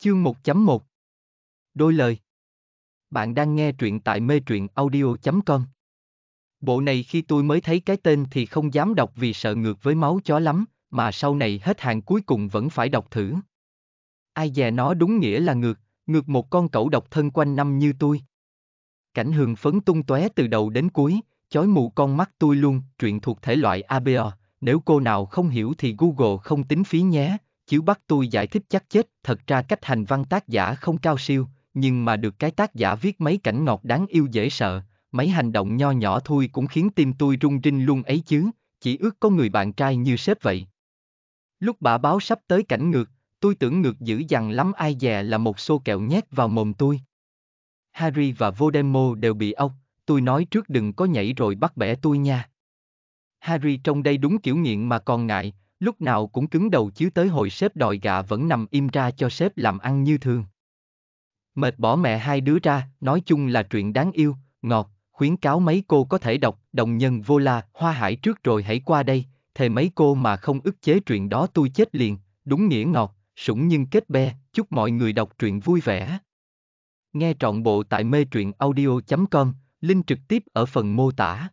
Chương 1.1 Đôi lời Bạn đang nghe truyện tại mê truyện audio.com Bộ này khi tôi mới thấy cái tên thì không dám đọc vì sợ ngược với máu chó lắm, mà sau này hết hàng cuối cùng vẫn phải đọc thử. Ai dè nó đúng nghĩa là ngược, ngược một con cẩu độc thân quanh năm như tôi. Cảnh hường phấn tung tóe từ đầu đến cuối, chói mù con mắt tôi luôn, truyện thuộc thể loại ABO, nếu cô nào không hiểu thì Google không tính phí nhé, Chiếu bắt tôi giải thích chắc chết, thật ra cách hành văn tác giả không cao siêu, nhưng mà được cái tác giả viết mấy cảnh ngọt đáng yêu dễ sợ, mấy hành động nho nhỏ thôi cũng khiến tim tôi rung rinh luôn ấy chứ, chỉ ước có người bạn trai như sếp vậy. Lúc bà báo sắp tới cảnh ngược, tôi tưởng ngược dữ dằn lắm ai dè là một xô kẹo nhét vào mồm tôi. Harry và Voldemort đều bị ốc, tôi nói trước đừng có nhảy rồi bắt bẻ tôi nha. Harry trong đây đúng kiểu nghiện mà còn ngại, lúc nào cũng cứng đầu chứ tới hội sếp đòi gạ vẫn nằm im ra cho sếp làm ăn như thường. Mệt bỏ mẹ hai đứa ra, nói chung là chuyện đáng yêu, ngọt, khuyến cáo mấy cô có thể đọc đồng nhân vô la, hoa hải trước rồi hãy qua đây, thề mấy cô mà không ức chế chuyện đó tôi chết liền, đúng nghĩa ngọt, sủng nhưng kết be, chúc mọi người đọc truyện vui vẻ. Nghe trọn bộ tại mê truyện audio.com, link trực tiếp ở phần mô tả.